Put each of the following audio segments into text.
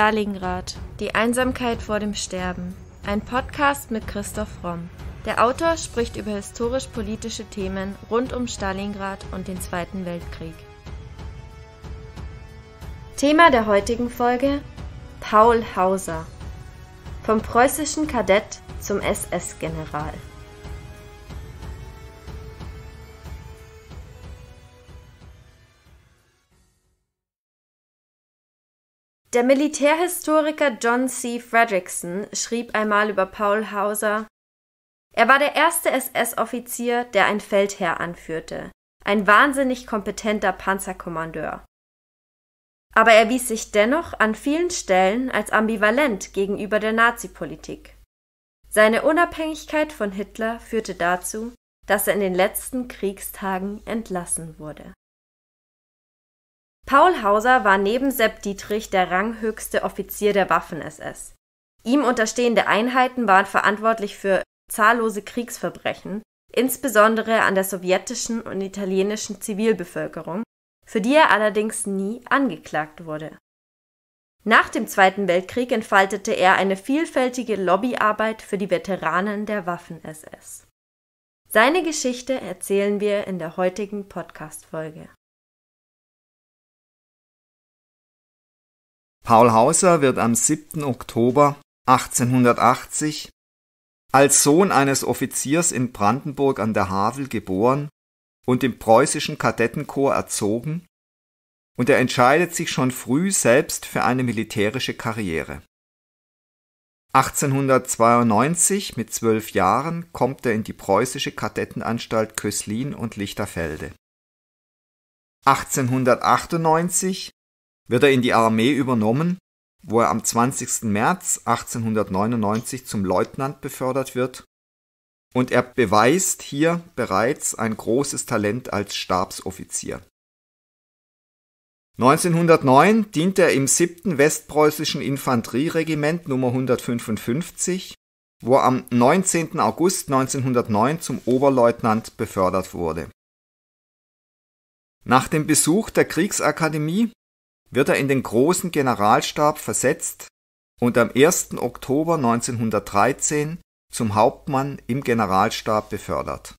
Stalingrad. Die Einsamkeit vor dem Sterben. Ein Podcast mit Christoph Romm. Der Autor spricht über historisch-politische Themen rund um Stalingrad und den Zweiten Weltkrieg. Thema der heutigen Folge Paul Hauser. Vom preußischen Kadett zum SS-General. Der Militärhistoriker John C. Fredrickson schrieb einmal über Paul Hauser Er war der erste SS-Offizier, der ein Feldherr anführte, ein wahnsinnig kompetenter Panzerkommandeur. Aber er wies sich dennoch an vielen Stellen als ambivalent gegenüber der Nazi-Politik. Seine Unabhängigkeit von Hitler führte dazu, dass er in den letzten Kriegstagen entlassen wurde Paul Hauser war neben Sepp Dietrich der ranghöchste Offizier der Waffen-SS. Ihm unterstehende Einheiten waren verantwortlich für zahllose Kriegsverbrechen, insbesondere an der sowjetischen und italienischen Zivilbevölkerung, für die er allerdings nie angeklagt wurde. Nach dem Zweiten Weltkrieg entfaltete er eine vielfältige Lobbyarbeit für die Veteranen der Waffen-SS. Seine Geschichte erzählen wir in der heutigen Podcast-Folge. Paul Hauser wird am 7. Oktober 1880 als Sohn eines Offiziers in Brandenburg an der Havel geboren und im preußischen Kadettenkorps erzogen, und er entscheidet sich schon früh selbst für eine militärische Karriere. 1892 mit zwölf Jahren kommt er in die preußische Kadettenanstalt Köslin und Lichterfelde. 1898 wird er in die Armee übernommen, wo er am 20. März 1899 zum Leutnant befördert wird und er beweist hier bereits ein großes Talent als Stabsoffizier. 1909 dient er im 7. Westpreußischen Infanterieregiment Nummer 155, wo er am 19. August 1909 zum Oberleutnant befördert wurde. Nach dem Besuch der Kriegsakademie wird er in den großen Generalstab versetzt und am 1. Oktober 1913 zum Hauptmann im Generalstab befördert.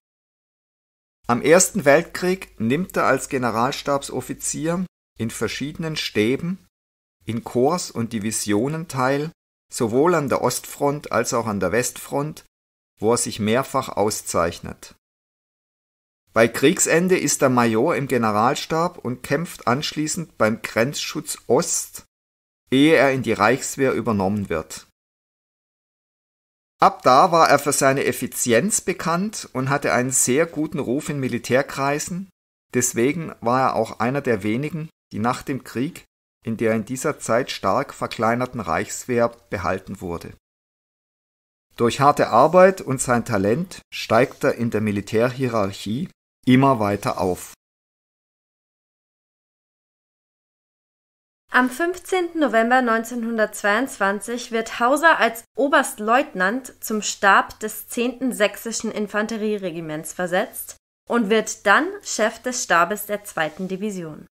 Am Ersten Weltkrieg nimmt er als Generalstabsoffizier in verschiedenen Stäben, in Korps und Divisionen teil, sowohl an der Ostfront als auch an der Westfront, wo er sich mehrfach auszeichnet. Bei Kriegsende ist er Major im Generalstab und kämpft anschließend beim Grenzschutz Ost, ehe er in die Reichswehr übernommen wird. Ab da war er für seine Effizienz bekannt und hatte einen sehr guten Ruf in Militärkreisen, deswegen war er auch einer der wenigen, die nach dem Krieg in der in dieser Zeit stark verkleinerten Reichswehr behalten wurde. Durch harte Arbeit und sein Talent steigt er in der Militärhierarchie immer weiter auf. Am 15. November 1922 wird Hauser als Oberstleutnant zum Stab des 10. Sächsischen Infanterieregiments versetzt und wird dann Chef des Stabes der 2. Division.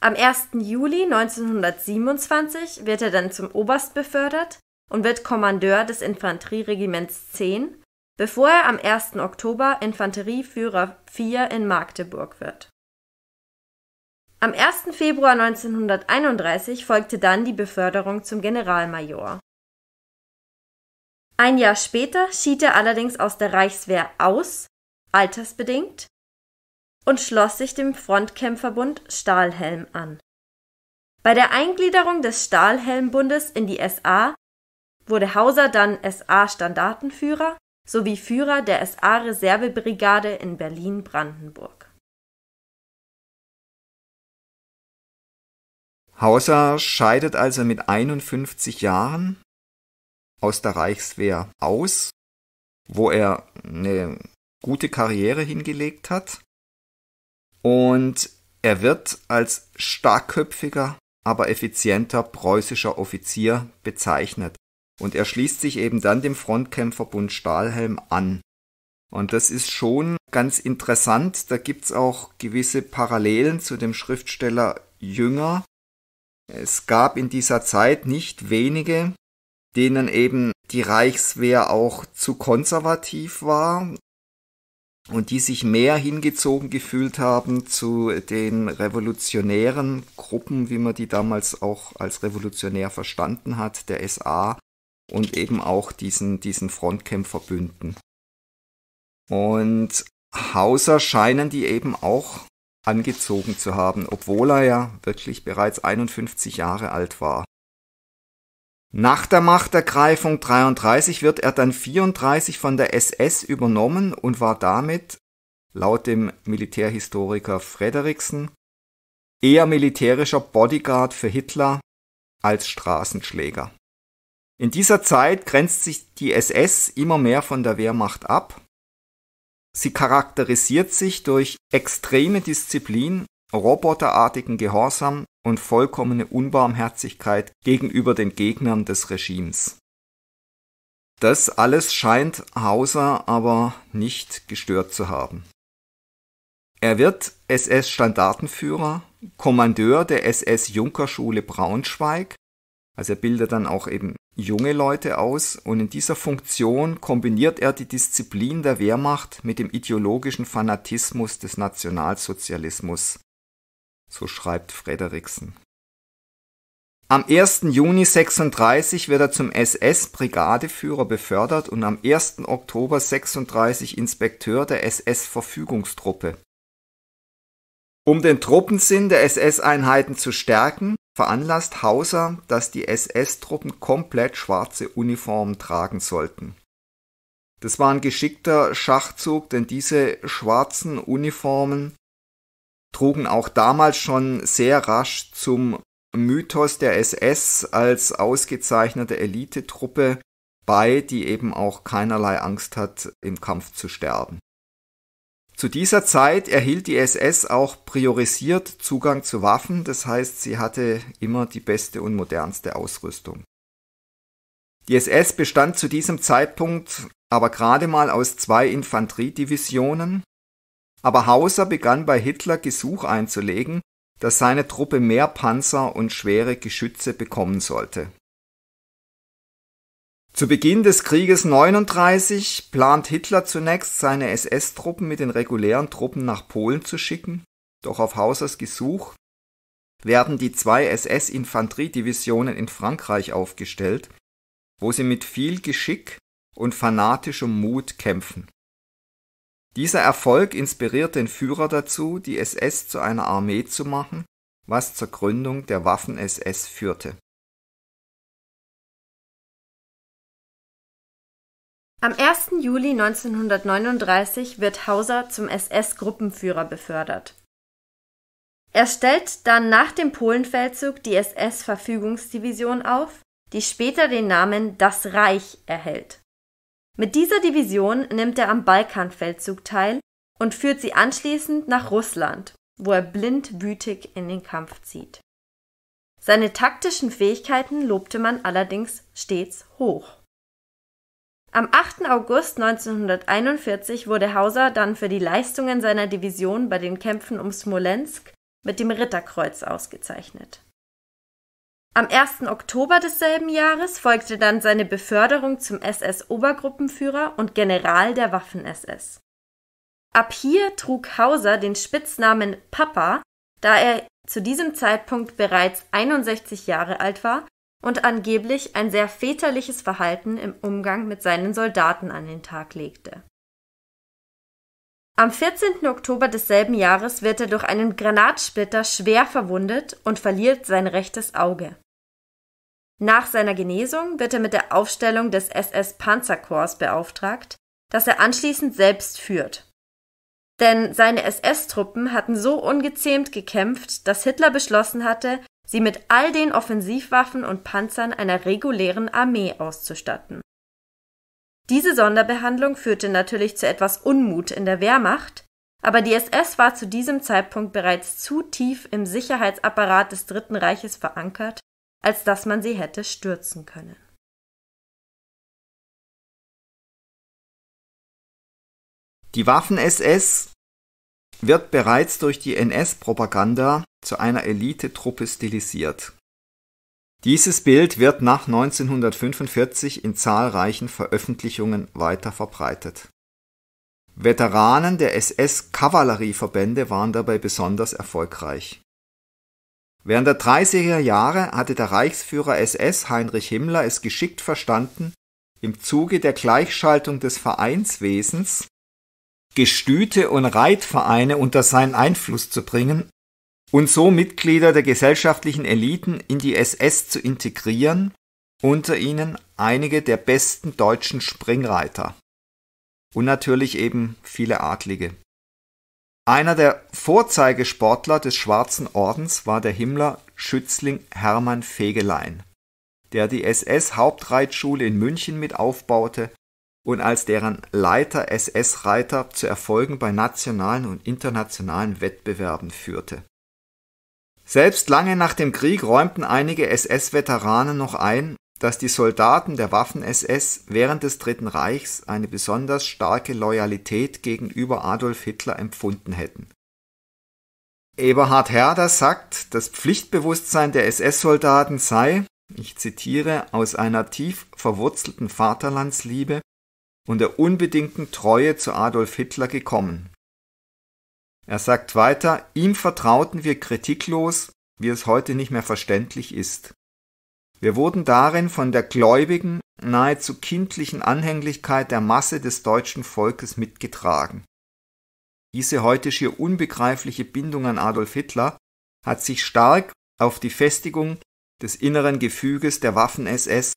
Am 1. Juli 1927 wird er dann zum Oberst befördert und wird Kommandeur des Infanterieregiments 10 bevor er am 1. Oktober Infanterieführer 4 in Magdeburg wird. Am 1. Februar 1931 folgte dann die Beförderung zum Generalmajor. Ein Jahr später schied er allerdings aus der Reichswehr aus, altersbedingt, und schloss sich dem Frontkämpferbund Stahlhelm an. Bei der Eingliederung des Stahlhelmbundes in die SA wurde Hauser dann SA-Standartenführer sowie Führer der SA-Reservebrigade in Berlin-Brandenburg. Hauser scheidet also mit 51 Jahren aus der Reichswehr aus, wo er eine gute Karriere hingelegt hat. Und er wird als starkköpfiger, aber effizienter preußischer Offizier bezeichnet. Und er schließt sich eben dann dem Frontkämpferbund Stahlhelm an. Und das ist schon ganz interessant. Da gibt's auch gewisse Parallelen zu dem Schriftsteller Jünger. Es gab in dieser Zeit nicht wenige, denen eben die Reichswehr auch zu konservativ war und die sich mehr hingezogen gefühlt haben zu den revolutionären Gruppen, wie man die damals auch als revolutionär verstanden hat, der SA und eben auch diesen, diesen Frontkämpfer bünden. Und Hauser scheinen die eben auch angezogen zu haben, obwohl er ja wirklich bereits 51 Jahre alt war. Nach der Machtergreifung 33 wird er dann 34 von der SS übernommen und war damit, laut dem Militärhistoriker Frederiksen, eher militärischer Bodyguard für Hitler als Straßenschläger. In dieser Zeit grenzt sich die SS immer mehr von der Wehrmacht ab. Sie charakterisiert sich durch extreme Disziplin, roboterartigen Gehorsam und vollkommene Unbarmherzigkeit gegenüber den Gegnern des Regimes. Das alles scheint Hauser aber nicht gestört zu haben. Er wird SS-Standartenführer, Kommandeur der SS-Junkerschule Braunschweig also er bildet dann auch eben junge Leute aus und in dieser Funktion kombiniert er die Disziplin der Wehrmacht mit dem ideologischen Fanatismus des Nationalsozialismus. So schreibt Frederiksen. Am 1. Juni 36 wird er zum SS-Brigadeführer befördert und am 1. Oktober 36 Inspekteur der SS-Verfügungstruppe. Um den Truppensinn der SS-Einheiten zu stärken, veranlasst Hauser, dass die SS-Truppen komplett schwarze Uniformen tragen sollten. Das war ein geschickter Schachzug, denn diese schwarzen Uniformen trugen auch damals schon sehr rasch zum Mythos der SS als ausgezeichnete Elitetruppe bei, die eben auch keinerlei Angst hat, im Kampf zu sterben. Zu dieser Zeit erhielt die SS auch priorisiert Zugang zu Waffen, das heißt sie hatte immer die beste und modernste Ausrüstung. Die SS bestand zu diesem Zeitpunkt aber gerade mal aus zwei Infanteriedivisionen, aber Hauser begann bei Hitler Gesuch einzulegen, dass seine Truppe mehr Panzer und schwere Geschütze bekommen sollte. Zu Beginn des Krieges 39 plant Hitler zunächst, seine SS-Truppen mit den regulären Truppen nach Polen zu schicken, doch auf Hausers Gesuch werden die zwei SS-Infanteriedivisionen in Frankreich aufgestellt, wo sie mit viel Geschick und fanatischem Mut kämpfen. Dieser Erfolg inspiriert den Führer dazu, die SS zu einer Armee zu machen, was zur Gründung der Waffen-SS führte Am 1. Juli 1939 wird Hauser zum SS-Gruppenführer befördert. Er stellt dann nach dem Polenfeldzug die SS-Verfügungsdivision auf, die später den Namen Das Reich erhält. Mit dieser Division nimmt er am Balkanfeldzug teil und führt sie anschließend nach Russland, wo er blindwütig in den Kampf zieht. Seine taktischen Fähigkeiten lobte man allerdings stets hoch. Am 8. August 1941 wurde Hauser dann für die Leistungen seiner Division bei den Kämpfen um Smolensk mit dem Ritterkreuz ausgezeichnet. Am 1. Oktober desselben Jahres folgte dann seine Beförderung zum SS-Obergruppenführer und General der Waffen-SS. Ab hier trug Hauser den Spitznamen Papa, da er zu diesem Zeitpunkt bereits 61 Jahre alt war und angeblich ein sehr väterliches Verhalten im Umgang mit seinen Soldaten an den Tag legte. Am 14. Oktober desselben Jahres wird er durch einen Granatsplitter schwer verwundet und verliert sein rechtes Auge. Nach seiner Genesung wird er mit der Aufstellung des SS Panzerkorps beauftragt, das er anschließend selbst führt. Denn seine SS-Truppen hatten so ungezähmt gekämpft, dass Hitler beschlossen hatte, sie mit all den Offensivwaffen und Panzern einer regulären Armee auszustatten. Diese Sonderbehandlung führte natürlich zu etwas Unmut in der Wehrmacht, aber die SS war zu diesem Zeitpunkt bereits zu tief im Sicherheitsapparat des Dritten Reiches verankert, als dass man sie hätte stürzen können. Die Waffen-SS wird bereits durch die NS-Propaganda zu einer Elitetruppe stilisiert. Dieses Bild wird nach 1945 in zahlreichen Veröffentlichungen weiter verbreitet. Veteranen der SS-Kavallerieverbände waren dabei besonders erfolgreich. Während der 30er Jahre hatte der Reichsführer SS Heinrich Himmler es geschickt verstanden, im Zuge der Gleichschaltung des Vereinswesens Gestüte und Reitvereine unter seinen Einfluss zu bringen und so Mitglieder der gesellschaftlichen Eliten in die SS zu integrieren, unter ihnen einige der besten deutschen Springreiter und natürlich eben viele Adlige. Einer der Vorzeigesportler des Schwarzen Ordens war der Himmler Schützling Hermann Fegelein, der die SS Hauptreitschule in München mit aufbaute und als deren Leiter SS-Reiter zu Erfolgen bei nationalen und internationalen Wettbewerben führte. Selbst lange nach dem Krieg räumten einige SS-Veteranen noch ein, dass die Soldaten der Waffen-SS während des Dritten Reichs eine besonders starke Loyalität gegenüber Adolf Hitler empfunden hätten. Eberhard Herder sagt, das Pflichtbewusstsein der SS-Soldaten sei, ich zitiere, aus einer tief verwurzelten Vaterlandsliebe und der unbedingten Treue zu Adolf Hitler gekommen. Er sagt weiter, ihm vertrauten wir kritiklos, wie es heute nicht mehr verständlich ist. Wir wurden darin von der gläubigen, nahezu kindlichen Anhänglichkeit der Masse des deutschen Volkes mitgetragen. Diese heute schier unbegreifliche Bindung an Adolf Hitler hat sich stark auf die Festigung des inneren Gefüges der Waffen-SS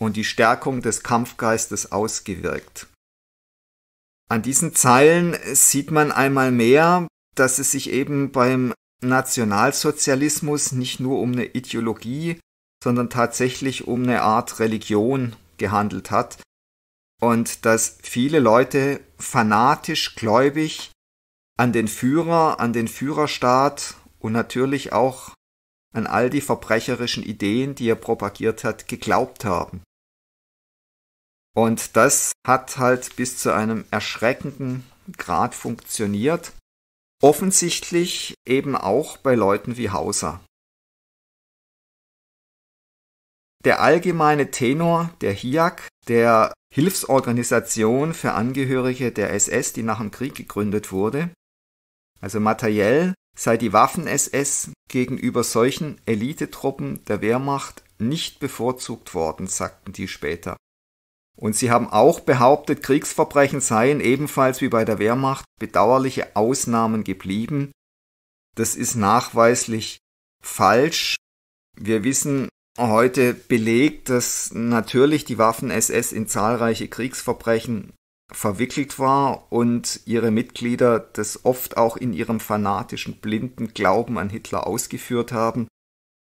und die Stärkung des Kampfgeistes ausgewirkt. An diesen Zeilen sieht man einmal mehr, dass es sich eben beim Nationalsozialismus nicht nur um eine Ideologie, sondern tatsächlich um eine Art Religion gehandelt hat und dass viele Leute fanatisch gläubig an den Führer, an den Führerstaat und natürlich auch an all die verbrecherischen Ideen, die er propagiert hat, geglaubt haben. Und das hat halt bis zu einem erschreckenden Grad funktioniert. Offensichtlich eben auch bei Leuten wie Hauser. Der allgemeine Tenor der HIAC, der Hilfsorganisation für Angehörige der SS, die nach dem Krieg gegründet wurde, also materiell sei die Waffen-SS gegenüber solchen Elitetruppen der Wehrmacht nicht bevorzugt worden, sagten die später. Und sie haben auch behauptet, Kriegsverbrechen seien ebenfalls wie bei der Wehrmacht bedauerliche Ausnahmen geblieben. Das ist nachweislich falsch. Wir wissen heute belegt, dass natürlich die Waffen-SS in zahlreiche Kriegsverbrechen verwickelt war und ihre Mitglieder das oft auch in ihrem fanatischen, blinden Glauben an Hitler ausgeführt haben.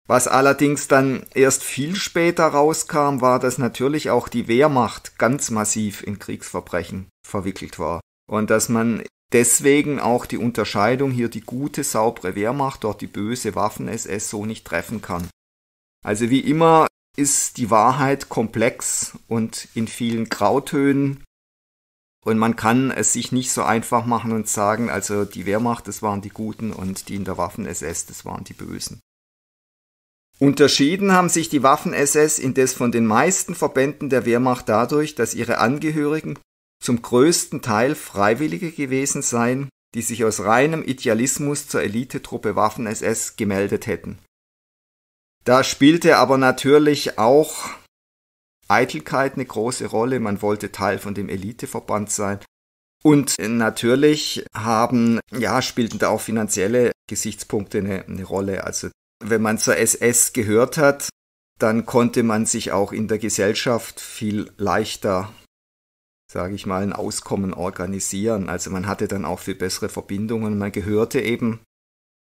Was allerdings dann erst viel später rauskam, war, dass natürlich auch die Wehrmacht ganz massiv in Kriegsverbrechen verwickelt war. Und dass man deswegen auch die Unterscheidung hier die gute, saubere Wehrmacht, dort die böse Waffen-SS so nicht treffen kann. Also wie immer ist die Wahrheit komplex und in vielen Grautönen. Und man kann es sich nicht so einfach machen und sagen, also die Wehrmacht, das waren die Guten und die in der Waffen-SS, das waren die Bösen. Unterschieden haben sich die Waffen-SS indes von den meisten Verbänden der Wehrmacht dadurch, dass ihre Angehörigen zum größten Teil Freiwillige gewesen seien, die sich aus reinem Idealismus zur Elitetruppe Waffen-SS gemeldet hätten. Da spielte aber natürlich auch Eitelkeit eine große Rolle, man wollte Teil von dem Eliteverband sein. Und natürlich haben, ja, spielten da auch finanzielle Gesichtspunkte eine, eine Rolle. Also wenn man zur SS gehört hat, dann konnte man sich auch in der Gesellschaft viel leichter, sage ich mal, ein Auskommen organisieren. Also man hatte dann auch viel bessere Verbindungen. Man gehörte eben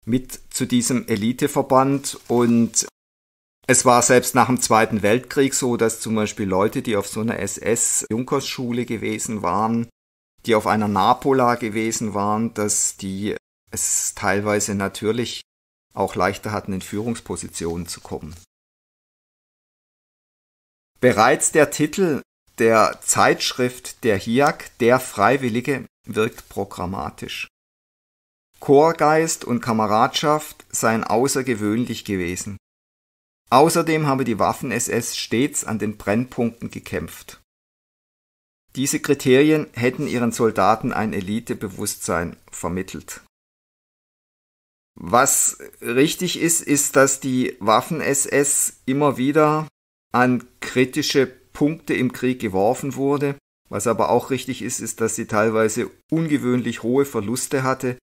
mit zu diesem Eliteverband und es war selbst nach dem Zweiten Weltkrieg so, dass zum Beispiel Leute, die auf so einer SS-Junkersschule gewesen waren, die auf einer Napola gewesen waren, dass die es teilweise natürlich auch leichter hatten, in Führungspositionen zu kommen. Bereits der Titel der Zeitschrift der HIAC, der Freiwillige, wirkt programmatisch. Chorgeist und Kameradschaft seien außergewöhnlich gewesen. Außerdem habe die Waffen-SS stets an den Brennpunkten gekämpft. Diese Kriterien hätten ihren Soldaten ein Elitebewusstsein vermittelt. Was richtig ist, ist, dass die Waffen-SS immer wieder an kritische Punkte im Krieg geworfen wurde. Was aber auch richtig ist, ist, dass sie teilweise ungewöhnlich hohe Verluste hatte,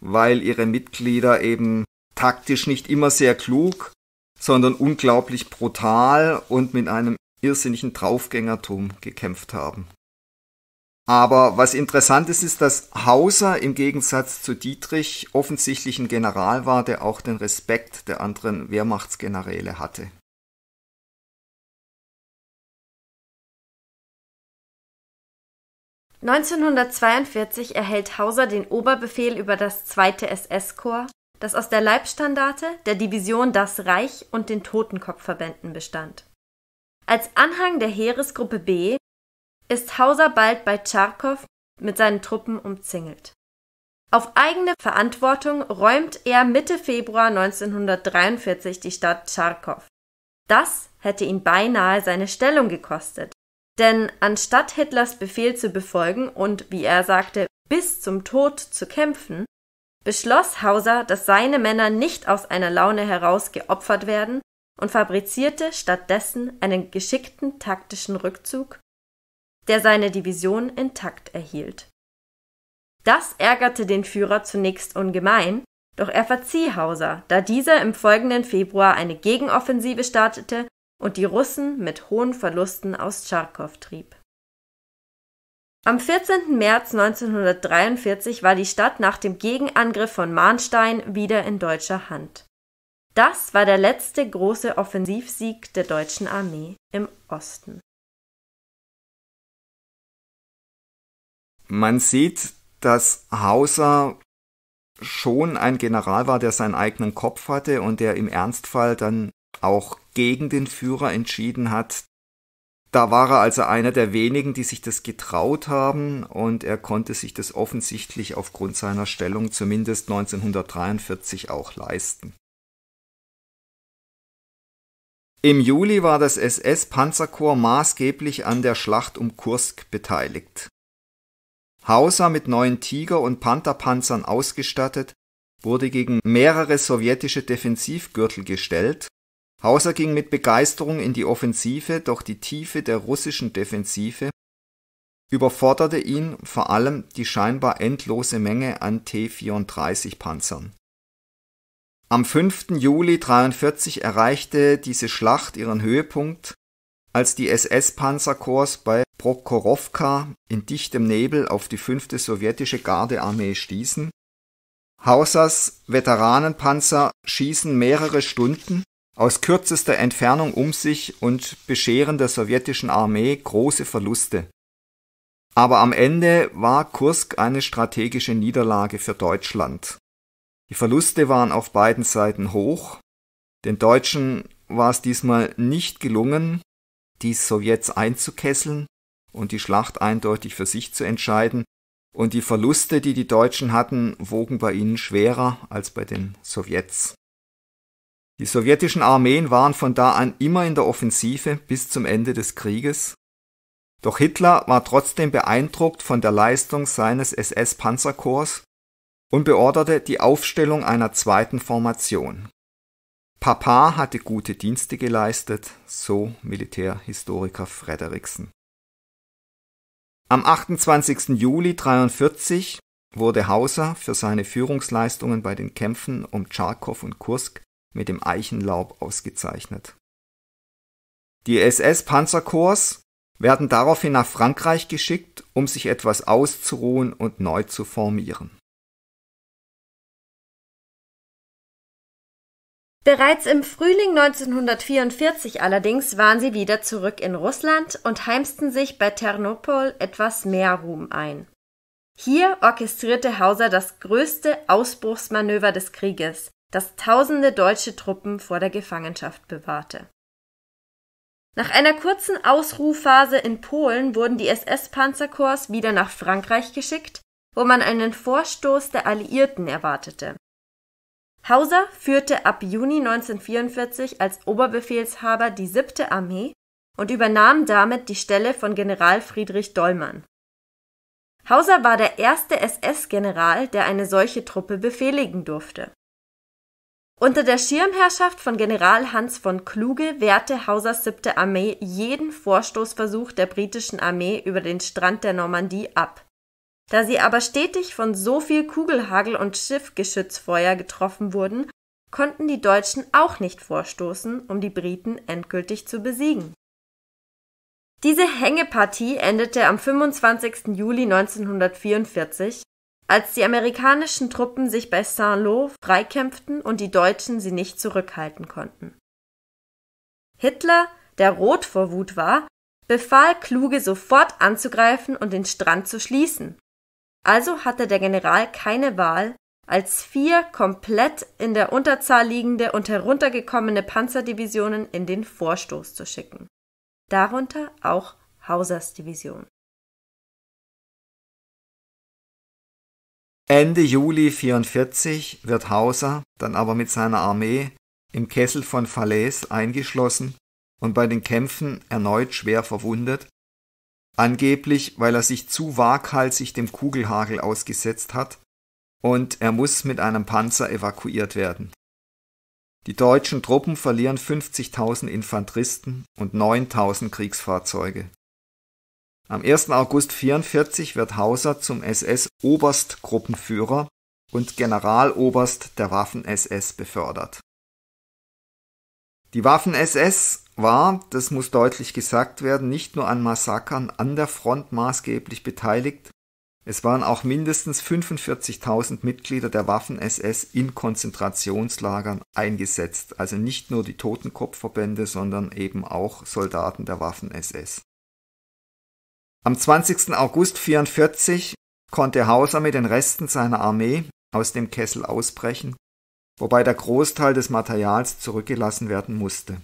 weil ihre Mitglieder eben taktisch nicht immer sehr klug, sondern unglaublich brutal und mit einem irrsinnigen Draufgängertum gekämpft haben. Aber was interessant ist, ist, dass Hauser im Gegensatz zu Dietrich offensichtlich ein General war, der auch den Respekt der anderen Wehrmachtsgeneräle hatte. (1942) erhält Hauser den Oberbefehl über das Zweite SS-Korps, das aus der Leibstandarte, der Division Das Reich und den Totenkopfverbänden bestand. Als Anhang der Heeresgruppe B ist Hauser bald bei Tscharkow mit seinen Truppen umzingelt. Auf eigene Verantwortung räumt er Mitte Februar 1943 die Stadt Tscharkow. Das hätte ihn beinahe seine Stellung gekostet. Denn anstatt Hitlers Befehl zu befolgen und, wie er sagte, bis zum Tod zu kämpfen, beschloss Hauser, dass seine Männer nicht aus einer Laune heraus geopfert werden und fabrizierte stattdessen einen geschickten taktischen Rückzug der seine Division intakt erhielt. Das ärgerte den Führer zunächst ungemein, doch er verzieh Hauser, da dieser im folgenden Februar eine Gegenoffensive startete und die Russen mit hohen Verlusten aus Tscharkow trieb. Am 14. März 1943 war die Stadt nach dem Gegenangriff von Mahnstein wieder in deutscher Hand. Das war der letzte große Offensivsieg der deutschen Armee im Osten. Man sieht, dass Hauser schon ein General war, der seinen eigenen Kopf hatte und der im Ernstfall dann auch gegen den Führer entschieden hat. Da war er also einer der wenigen, die sich das getraut haben und er konnte sich das offensichtlich aufgrund seiner Stellung zumindest 1943 auch leisten. Im Juli war das SS-Panzerkorps maßgeblich an der Schlacht um Kursk beteiligt. Hauser mit neuen Tiger- und Pantherpanzern ausgestattet, wurde gegen mehrere sowjetische Defensivgürtel gestellt. Hauser ging mit Begeisterung in die Offensive, doch die Tiefe der russischen Defensive überforderte ihn vor allem die scheinbar endlose Menge an T-34-Panzern. Am 5. Juli 1943 erreichte diese Schlacht ihren Höhepunkt, als die SS-Panzerkorps bei Prokhorovka in dichtem Nebel auf die fünfte sowjetische Gardearmee stießen. Hausers Veteranenpanzer schießen mehrere Stunden aus kürzester Entfernung um sich und bescheren der sowjetischen Armee große Verluste. Aber am Ende war Kursk eine strategische Niederlage für Deutschland. Die Verluste waren auf beiden Seiten hoch. Den Deutschen war es diesmal nicht gelungen, die Sowjets einzukesseln und die Schlacht eindeutig für sich zu entscheiden. Und die Verluste, die die Deutschen hatten, wogen bei ihnen schwerer als bei den Sowjets. Die sowjetischen Armeen waren von da an immer in der Offensive bis zum Ende des Krieges. Doch Hitler war trotzdem beeindruckt von der Leistung seines SS-Panzerkorps und beorderte die Aufstellung einer zweiten Formation. Papa hatte gute Dienste geleistet, so Militärhistoriker Frederiksen. Am 28. Juli 1943 wurde Hauser für seine Führungsleistungen bei den Kämpfen um Tscharkow und Kursk mit dem Eichenlaub ausgezeichnet. Die SS-Panzerkorps werden daraufhin nach Frankreich geschickt, um sich etwas auszuruhen und neu zu formieren Bereits im Frühling 1944 allerdings waren sie wieder zurück in Russland und heimsten sich bei Ternopol etwas mehr Ruhm ein. Hier orchestrierte Hauser das größte Ausbruchsmanöver des Krieges, das tausende deutsche Truppen vor der Gefangenschaft bewahrte. Nach einer kurzen Ausruhphase in Polen wurden die SS-Panzerkorps wieder nach Frankreich geschickt, wo man einen Vorstoß der Alliierten erwartete Hauser führte ab Juni 1944 als Oberbefehlshaber die 7. Armee und übernahm damit die Stelle von General Friedrich Dollmann. Hauser war der erste SS-General, der eine solche Truppe befehligen durfte. Unter der Schirmherrschaft von General Hans von Kluge wehrte Hausers 7. Armee jeden Vorstoßversuch der britischen Armee über den Strand der Normandie ab da sie aber stetig von so viel Kugelhagel und Schiffgeschützfeuer getroffen wurden, konnten die Deutschen auch nicht vorstoßen, um die Briten endgültig zu besiegen. Diese Hängepartie endete am 25. Juli 1944, als die amerikanischen Truppen sich bei Saint-Lô freikämpften und die Deutschen sie nicht zurückhalten konnten. Hitler, der rot vor Wut war, befahl Kluge sofort anzugreifen und den Strand zu schließen, also hatte der General keine Wahl, als vier komplett in der Unterzahl liegende und heruntergekommene Panzerdivisionen in den Vorstoß zu schicken. Darunter auch Hausers Division. Ende Juli 1944 wird Hauser dann aber mit seiner Armee im Kessel von Falaise eingeschlossen und bei den Kämpfen erneut schwer verwundet Angeblich, weil er sich zu waghalsig dem Kugelhagel ausgesetzt hat und er muss mit einem Panzer evakuiert werden. Die deutschen Truppen verlieren 50.000 Infanteristen und 9.000 Kriegsfahrzeuge. Am 1. August 1944 wird Hauser zum SS-Oberstgruppenführer und Generaloberst der Waffen-SS befördert die Waffen-SS war, das muss deutlich gesagt werden, nicht nur an Massakern an der Front maßgeblich beteiligt, es waren auch mindestens 45.000 Mitglieder der Waffen-SS in Konzentrationslagern eingesetzt, also nicht nur die Totenkopfverbände, sondern eben auch Soldaten der Waffen-SS. Am 20. August 1944 konnte Hauser mit den Resten seiner Armee aus dem Kessel ausbrechen wobei der Großteil des Materials zurückgelassen werden musste.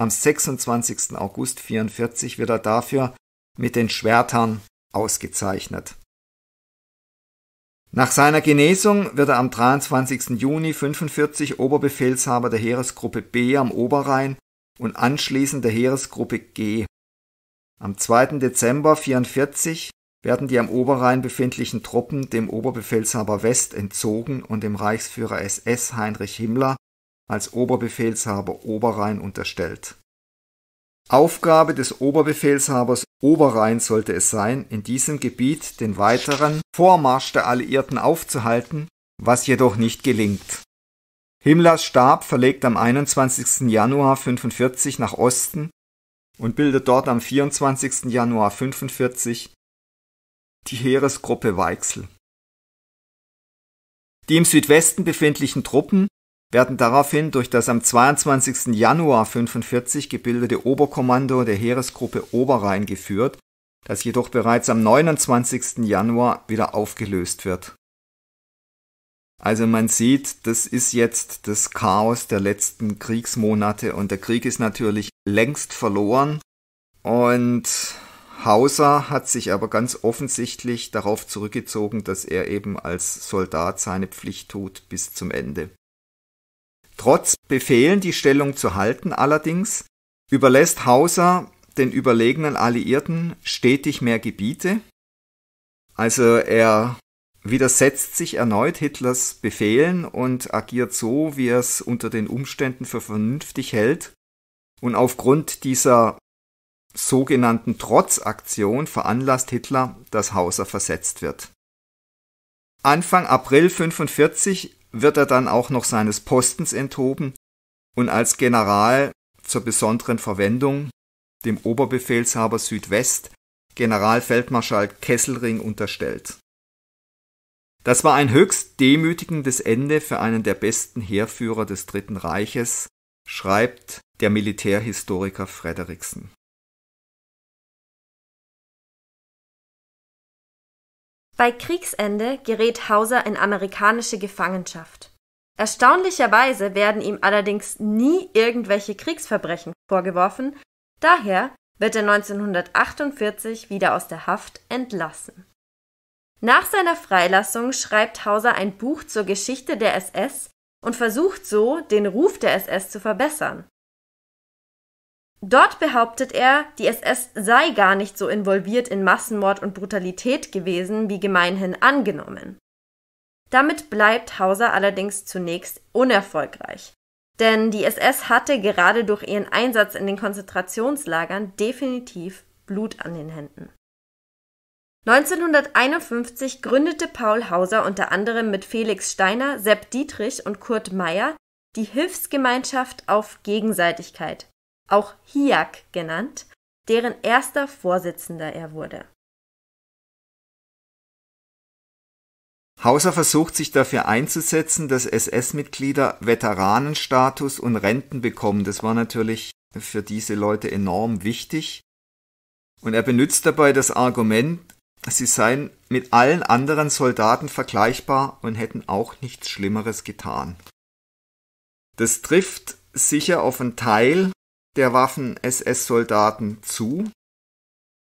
Am 26. August 1944 wird er dafür mit den Schwertern ausgezeichnet. Nach seiner Genesung wird er am 23. Juni 1945 Oberbefehlshaber der Heeresgruppe B am Oberrhein und anschließend der Heeresgruppe G. Am 2. Dezember 44 werden die am Oberrhein befindlichen Truppen dem Oberbefehlshaber West entzogen und dem Reichsführer SS Heinrich Himmler als Oberbefehlshaber Oberrhein unterstellt. Aufgabe des Oberbefehlshabers Oberrhein sollte es sein, in diesem Gebiet den weiteren Vormarsch der Alliierten aufzuhalten, was jedoch nicht gelingt. Himmlers Stab verlegt am 21. Januar 45 nach Osten und bildet dort am 24. Januar 45 die Heeresgruppe Weichsel. Die im Südwesten befindlichen Truppen werden daraufhin durch das am 22. Januar 1945 gebildete Oberkommando der Heeresgruppe Oberrhein geführt, das jedoch bereits am 29. Januar wieder aufgelöst wird. Also man sieht, das ist jetzt das Chaos der letzten Kriegsmonate und der Krieg ist natürlich längst verloren und Hauser hat sich aber ganz offensichtlich darauf zurückgezogen, dass er eben als Soldat seine Pflicht tut bis zum Ende. Trotz Befehlen, die Stellung zu halten allerdings, überlässt Hauser den überlegenen Alliierten stetig mehr Gebiete. Also er widersetzt sich erneut Hitlers Befehlen und agiert so, wie er es unter den Umständen für vernünftig hält. Und aufgrund dieser sogenannten Trotzaktion veranlasst Hitler, dass Hauser versetzt wird. Anfang April 45 wird er dann auch noch seines Postens enthoben und als General zur besonderen Verwendung dem Oberbefehlshaber Südwest, Generalfeldmarschall Kesselring, unterstellt. Das war ein höchst demütigendes Ende für einen der besten Heerführer des Dritten Reiches, schreibt der Militärhistoriker Frederiksen. Bei Kriegsende gerät Hauser in amerikanische Gefangenschaft. Erstaunlicherweise werden ihm allerdings nie irgendwelche Kriegsverbrechen vorgeworfen, daher wird er 1948 wieder aus der Haft entlassen. Nach seiner Freilassung schreibt Hauser ein Buch zur Geschichte der SS und versucht so, den Ruf der SS zu verbessern. Dort behauptet er, die SS sei gar nicht so involviert in Massenmord und Brutalität gewesen, wie gemeinhin angenommen. Damit bleibt Hauser allerdings zunächst unerfolgreich, denn die SS hatte gerade durch ihren Einsatz in den Konzentrationslagern definitiv Blut an den Händen. 1951 gründete Paul Hauser unter anderem mit Felix Steiner, Sepp Dietrich und Kurt Meyer die Hilfsgemeinschaft auf Gegenseitigkeit, auch HIAC genannt, deren erster Vorsitzender er wurde. Hauser versucht sich dafür einzusetzen, dass SS-Mitglieder Veteranenstatus und Renten bekommen. Das war natürlich für diese Leute enorm wichtig. Und er benutzt dabei das Argument, sie seien mit allen anderen Soldaten vergleichbar und hätten auch nichts Schlimmeres getan. Das trifft sicher auf einen Teil der Waffen-SS-Soldaten zu,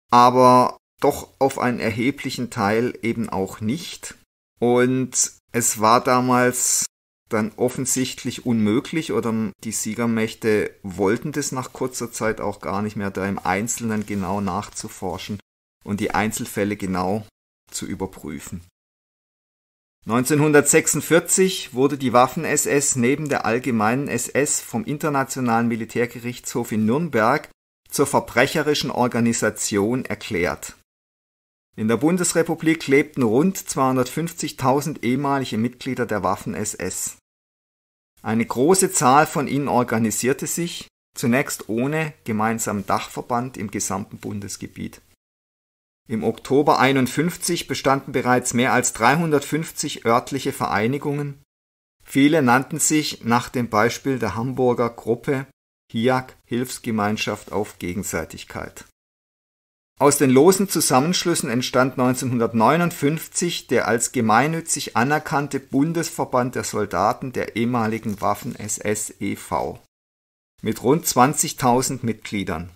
aber doch auf einen erheblichen Teil eben auch nicht. Und es war damals dann offensichtlich unmöglich oder die Siegermächte wollten das nach kurzer Zeit auch gar nicht mehr, da im Einzelnen genau nachzuforschen und die Einzelfälle genau zu überprüfen. 1946 wurde die Waffen-SS neben der Allgemeinen SS vom Internationalen Militärgerichtshof in Nürnberg zur verbrecherischen Organisation erklärt. In der Bundesrepublik lebten rund 250.000 ehemalige Mitglieder der Waffen-SS. Eine große Zahl von ihnen organisierte sich, zunächst ohne gemeinsamen Dachverband im gesamten Bundesgebiet im Oktober 51 bestanden bereits mehr als 350 örtliche Vereinigungen. Viele nannten sich nach dem Beispiel der Hamburger Gruppe HIAC Hilfsgemeinschaft auf Gegenseitigkeit. Aus den losen Zusammenschlüssen entstand 1959 der als gemeinnützig anerkannte Bundesverband der Soldaten der ehemaligen Waffen-SS e.V. mit rund 20.000 Mitgliedern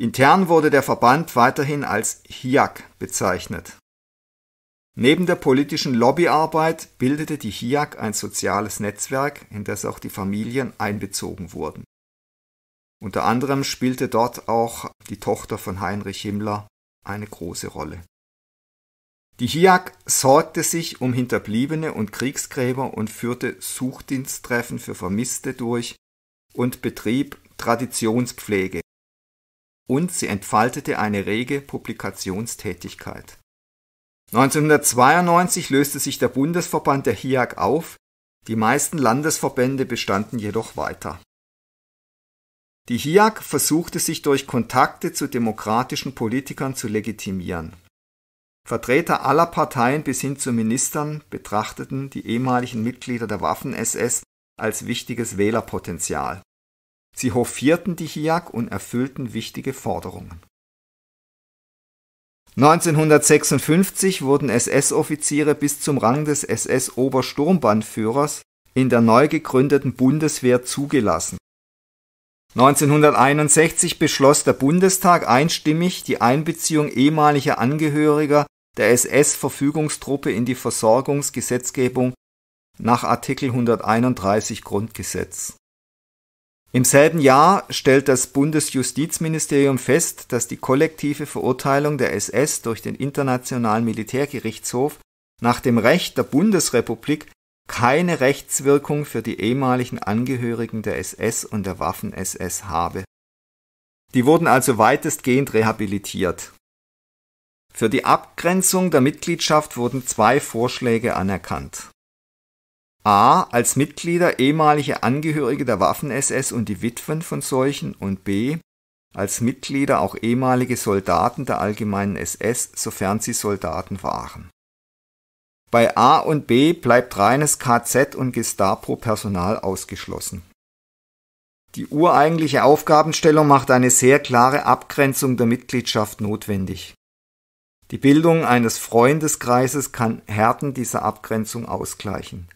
Intern wurde der Verband weiterhin als HIAC bezeichnet. Neben der politischen Lobbyarbeit bildete die HIAC ein soziales Netzwerk, in das auch die Familien einbezogen wurden. Unter anderem spielte dort auch die Tochter von Heinrich Himmler eine große Rolle. Die HIAC sorgte sich um Hinterbliebene und Kriegsgräber und führte Suchdiensttreffen für Vermisste durch und betrieb Traditionspflege und sie entfaltete eine rege Publikationstätigkeit. 1992 löste sich der Bundesverband der HIAG auf, die meisten Landesverbände bestanden jedoch weiter. Die HIAG versuchte sich durch Kontakte zu demokratischen Politikern zu legitimieren. Vertreter aller Parteien bis hin zu Ministern betrachteten die ehemaligen Mitglieder der Waffen-SS als wichtiges Wählerpotenzial. Sie hofierten die HIAC und erfüllten wichtige Forderungen. 1956 wurden SS-Offiziere bis zum Rang des ss obersturmbandführers in der neu gegründeten Bundeswehr zugelassen. 1961 beschloss der Bundestag einstimmig die Einbeziehung ehemaliger Angehöriger der SS-Verfügungstruppe in die Versorgungsgesetzgebung nach Artikel 131 Grundgesetz. Im selben Jahr stellt das Bundesjustizministerium fest, dass die kollektive Verurteilung der SS durch den Internationalen Militärgerichtshof nach dem Recht der Bundesrepublik keine Rechtswirkung für die ehemaligen Angehörigen der SS und der Waffen-SS habe. Die wurden also weitestgehend rehabilitiert. Für die Abgrenzung der Mitgliedschaft wurden zwei Vorschläge anerkannt a. als Mitglieder ehemalige Angehörige der Waffen-SS und die Witwen von solchen und b. als Mitglieder auch ehemalige Soldaten der allgemeinen SS, sofern sie Soldaten waren. Bei A und B bleibt reines KZ und Gestapo-Personal ausgeschlossen. Die ureigentliche Aufgabenstellung macht eine sehr klare Abgrenzung der Mitgliedschaft notwendig. Die Bildung eines Freundeskreises kann Härten dieser Abgrenzung ausgleichen.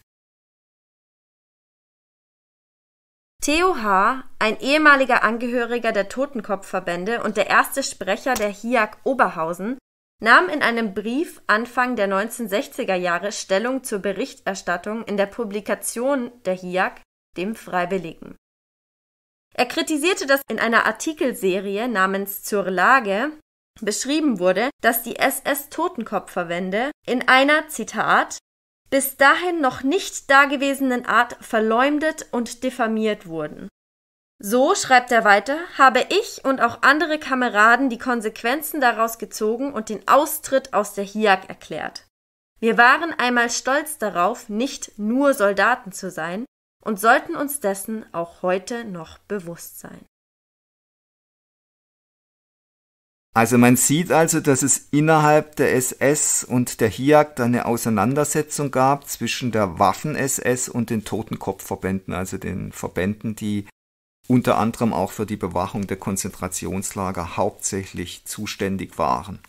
Theo H., ein ehemaliger Angehöriger der Totenkopfverbände und der erste Sprecher der HIAG Oberhausen, nahm in einem Brief Anfang der 1960er Jahre Stellung zur Berichterstattung in der Publikation der HIAG, dem Freiwilligen. Er kritisierte, dass in einer Artikelserie namens Zur Lage beschrieben wurde, dass die SS Totenkopfverbände in einer, Zitat, bis dahin noch nicht dagewesenen Art verleumdet und diffamiert wurden. So, schreibt er weiter, habe ich und auch andere Kameraden die Konsequenzen daraus gezogen und den Austritt aus der HIAG erklärt. Wir waren einmal stolz darauf, nicht nur Soldaten zu sein und sollten uns dessen auch heute noch bewusst sein. Also man sieht also, dass es innerhalb der SS und der HIAC eine Auseinandersetzung gab zwischen der Waffen-SS und den Totenkopfverbänden, also den Verbänden, die unter anderem auch für die Bewachung der Konzentrationslager hauptsächlich zuständig waren.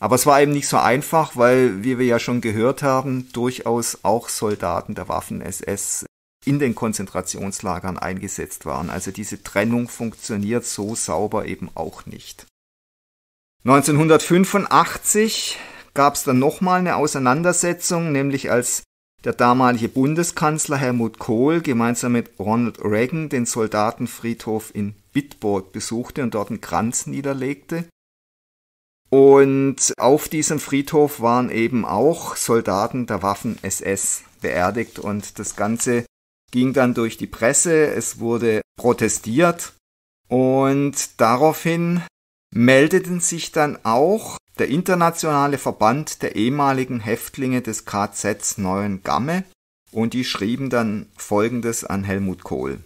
Aber es war eben nicht so einfach, weil, wie wir ja schon gehört haben, durchaus auch Soldaten der Waffen-SS in den Konzentrationslagern eingesetzt waren. Also diese Trennung funktioniert so sauber eben auch nicht. 1985 gab es dann nochmal eine Auseinandersetzung, nämlich als der damalige Bundeskanzler Helmut Kohl gemeinsam mit Ronald Reagan den Soldatenfriedhof in Bitburg besuchte und dort einen Kranz niederlegte. Und auf diesem Friedhof waren eben auch Soldaten der Waffen-SS beerdigt und das Ganze ging dann durch die Presse, es wurde protestiert und daraufhin meldeten sich dann auch der Internationale Verband der ehemaligen Häftlinge des KZ Neuen Gamme und die schrieben dann Folgendes an Helmut Kohl.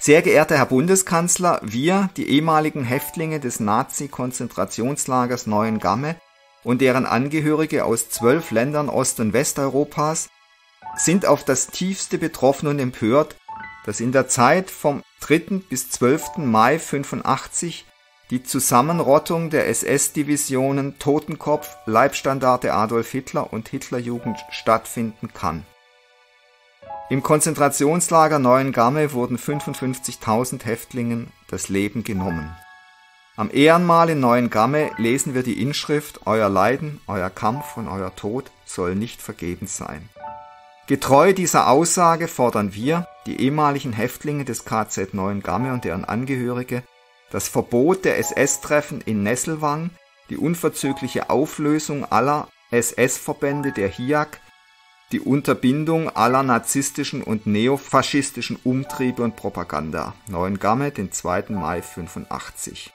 Sehr geehrter Herr Bundeskanzler, wir, die ehemaligen Häftlinge des Nazi-Konzentrationslagers Neuen Gamme und deren Angehörige aus zwölf Ländern Ost- und Westeuropas, sind auf das tiefste betroffen und empört, dass in der Zeit vom 3. bis 12. Mai 85 die Zusammenrottung der SS-Divisionen Totenkopf, Leibstandarte Adolf Hitler und Hitlerjugend stattfinden kann. Im Konzentrationslager Neuengamme wurden 55.000 Häftlingen das Leben genommen. Am Ehrenmal in Neuengamme lesen wir die Inschrift Euer Leiden, euer Kampf und euer Tod soll nicht vergebens sein. Getreu dieser Aussage fordern wir, die ehemaligen Häftlinge des KZ Neuengamme und deren Angehörige, das Verbot der SS-Treffen in Nesselwang, die unverzügliche Auflösung aller SS-Verbände der HIAC, die Unterbindung aller narzisstischen und neofaschistischen Umtriebe und Propaganda. Neuengamme, den 2. Mai 85.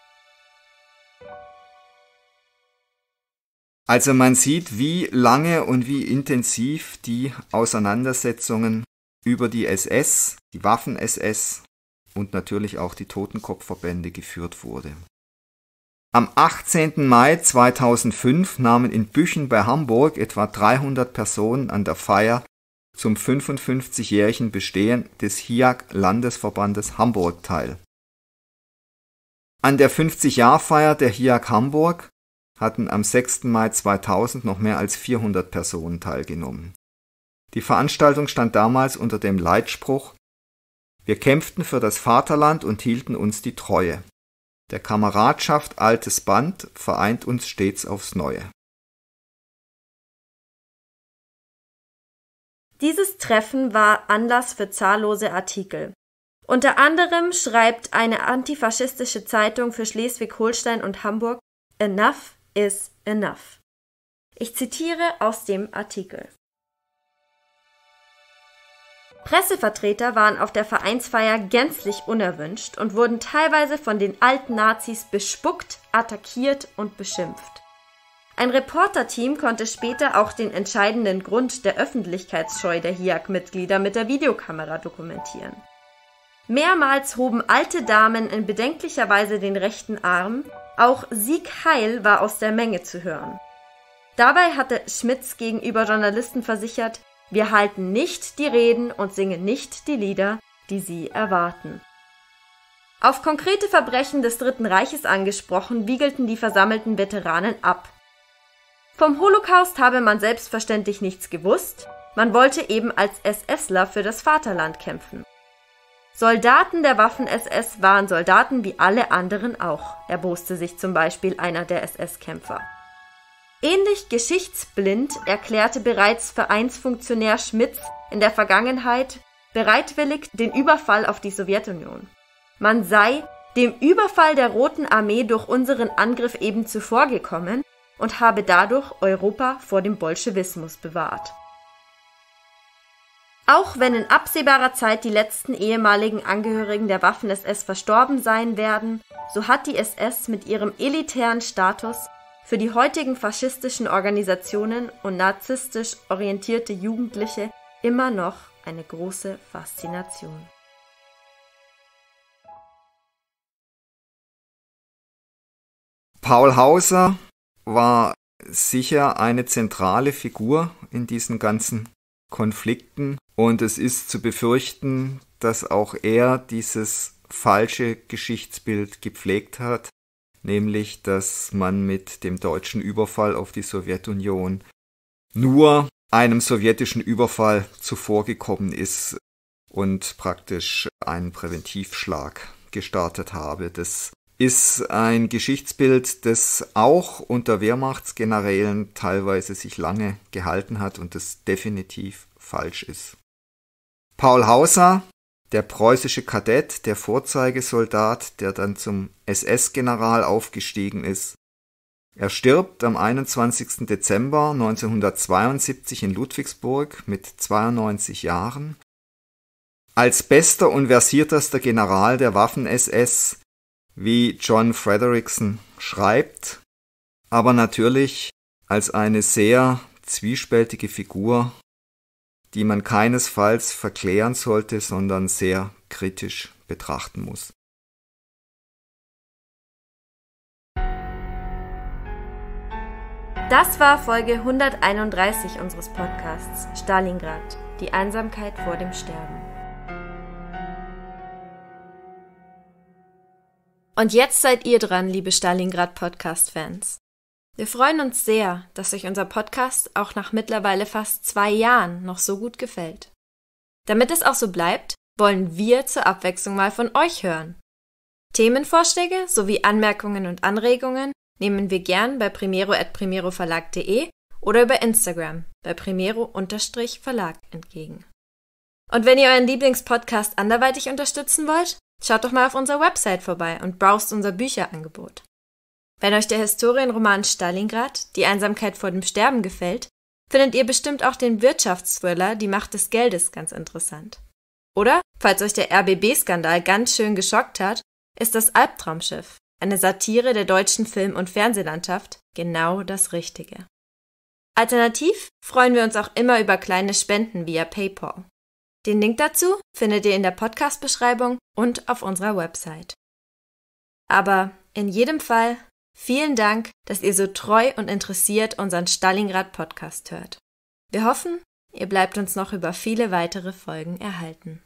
Also man sieht, wie lange und wie intensiv die Auseinandersetzungen über die SS, die Waffen-SS und natürlich auch die Totenkopfverbände geführt wurde. Am 18. Mai 2005 nahmen in Büchen bei Hamburg etwa 300 Personen an der Feier zum 55-jährigen Bestehen des HIAG-Landesverbandes Hamburg teil. An der 50-Jahr-Feier der HIAG Hamburg hatten am 6. Mai 2000 noch mehr als 400 Personen teilgenommen. Die Veranstaltung stand damals unter dem Leitspruch Wir kämpften für das Vaterland und hielten uns die Treue. Der Kameradschaft altes Band vereint uns stets aufs Neue. Dieses Treffen war Anlass für zahllose Artikel. Unter anderem schreibt eine antifaschistische Zeitung für Schleswig-Holstein und Hamburg Enough is enough. Ich zitiere aus dem Artikel. Pressevertreter waren auf der Vereinsfeier gänzlich unerwünscht und wurden teilweise von den alten Nazis bespuckt, attackiert und beschimpft. Ein Reporterteam konnte später auch den entscheidenden Grund der Öffentlichkeitsscheu der HIAC-Mitglieder mit der Videokamera dokumentieren. Mehrmals hoben alte Damen in bedenklicher Weise den rechten Arm. Auch Sieg Heil war aus der Menge zu hören. Dabei hatte Schmitz gegenüber Journalisten versichert, wir halten nicht die Reden und singen nicht die Lieder, die sie erwarten. Auf konkrete Verbrechen des Dritten Reiches angesprochen, wiegelten die versammelten Veteranen ab. Vom Holocaust habe man selbstverständlich nichts gewusst, man wollte eben als SSler für das Vaterland kämpfen. Soldaten der Waffen-SS waren Soldaten wie alle anderen auch, erboste sich zum Beispiel einer der SS-Kämpfer. Ähnlich geschichtsblind erklärte bereits Vereinsfunktionär Schmitz in der Vergangenheit bereitwillig den Überfall auf die Sowjetunion. Man sei dem Überfall der Roten Armee durch unseren Angriff eben zuvorgekommen und habe dadurch Europa vor dem Bolschewismus bewahrt. Auch wenn in absehbarer Zeit die letzten ehemaligen Angehörigen der Waffen-SS verstorben sein werden, so hat die SS mit ihrem elitären Status für die heutigen faschistischen Organisationen und narzisstisch orientierte Jugendliche immer noch eine große Faszination. Paul Hauser war sicher eine zentrale Figur in diesen ganzen Konflikten und es ist zu befürchten, dass auch er dieses falsche Geschichtsbild gepflegt hat, nämlich dass man mit dem deutschen Überfall auf die Sowjetunion nur einem sowjetischen Überfall zuvorgekommen ist und praktisch einen Präventivschlag gestartet habe. Das ist ein Geschichtsbild, das auch unter Wehrmachtsgenerälen teilweise sich lange gehalten hat und das definitiv falsch ist. Paul Hauser, der preußische Kadett, der Vorzeigesoldat, der dann zum SS-General aufgestiegen ist, er stirbt am 21. Dezember 1972 in Ludwigsburg mit 92 Jahren. Als bester und versiertester General der Waffen-SS wie John Frederickson schreibt, aber natürlich als eine sehr zwiespältige Figur, die man keinesfalls verklären sollte, sondern sehr kritisch betrachten muss. Das war Folge 131 unseres Podcasts Stalingrad, die Einsamkeit vor dem Sterben. Und jetzt seid ihr dran, liebe Stalingrad-Podcast-Fans. Wir freuen uns sehr, dass euch unser Podcast auch nach mittlerweile fast zwei Jahren noch so gut gefällt. Damit es auch so bleibt, wollen wir zur Abwechslung mal von euch hören. Themenvorschläge sowie Anmerkungen und Anregungen nehmen wir gern bei primero.primeroverlag.de oder über Instagram bei primero-verlag entgegen. Und wenn ihr euren Lieblingspodcast anderweitig unterstützen wollt, Schaut doch mal auf unserer Website vorbei und browst unser Bücherangebot. Wenn euch der Historienroman Stalingrad, Die Einsamkeit vor dem Sterben gefällt, findet ihr bestimmt auch den Wirtschaftsthriller Die Macht des Geldes ganz interessant. Oder, falls euch der RBB-Skandal ganz schön geschockt hat, ist das Albtraumschiff, eine Satire der deutschen Film- und Fernsehlandschaft, genau das Richtige. Alternativ freuen wir uns auch immer über kleine Spenden via PayPal. Den Link dazu findet ihr in der Podcast-Beschreibung und auf unserer Website. Aber in jedem Fall vielen Dank, dass ihr so treu und interessiert unseren Stalingrad-Podcast hört. Wir hoffen, ihr bleibt uns noch über viele weitere Folgen erhalten.